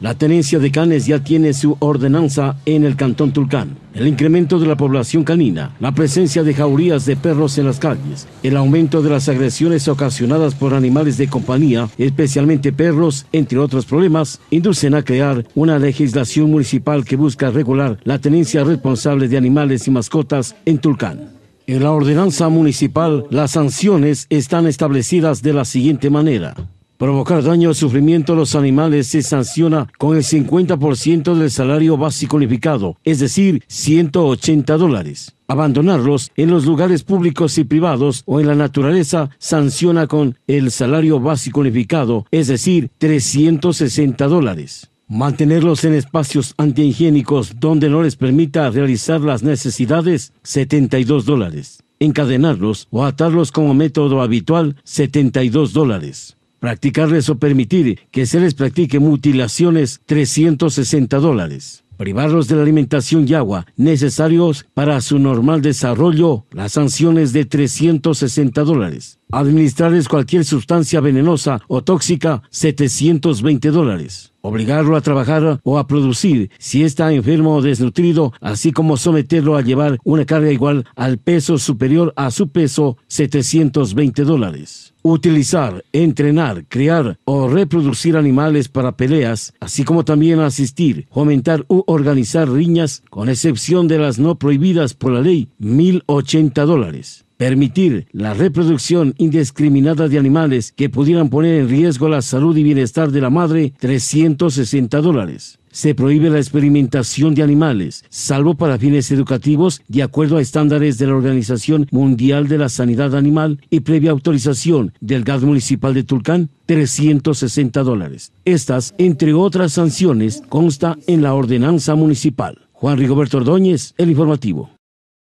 La tenencia de canes ya tiene su ordenanza en el cantón Tulcán. El incremento de la población canina, la presencia de jaurías de perros en las calles, el aumento de las agresiones ocasionadas por animales de compañía, especialmente perros, entre otros problemas, inducen a crear una legislación municipal que busca regular la tenencia responsable de animales y mascotas en Tulcán. En la ordenanza municipal, las sanciones están establecidas de la siguiente manera provocar daño o sufrimiento a los animales se sanciona con el 50% del salario básico unificado, es decir, 180 dólares. Abandonarlos en los lugares públicos y privados o en la naturaleza sanciona con el salario básico unificado, es decir, 360 dólares. Mantenerlos en espacios antihigiénicos donde no les permita realizar las necesidades, 72 dólares. Encadenarlos o atarlos como método habitual, 72 dólares practicarles o permitir que se les practique mutilaciones 360 dólares privarlos de la alimentación y agua necesarios para su normal desarrollo, las sanciones de 360 dólares. Administrarles cualquier sustancia venenosa o tóxica, 720 dólares. Obligarlo a trabajar o a producir si está enfermo o desnutrido, así como someterlo a llevar una carga igual al peso superior a su peso, 720 dólares. Utilizar, entrenar, criar o reproducir animales para peleas, así como también asistir, fomentar u organizar riñas, con excepción de las no prohibidas por la ley, 1080 dólares Permitir la reproducción indiscriminada de animales que pudieran poner en riesgo la salud y bienestar de la madre, 360 dólares. Se prohíbe la experimentación de animales, salvo para fines educativos, de acuerdo a estándares de la Organización Mundial de la Sanidad Animal y previa autorización del GAD municipal de Tulcán, 360 dólares. Estas, entre otras sanciones, consta en la ordenanza municipal. Juan Rigoberto Ordóñez, el informativo.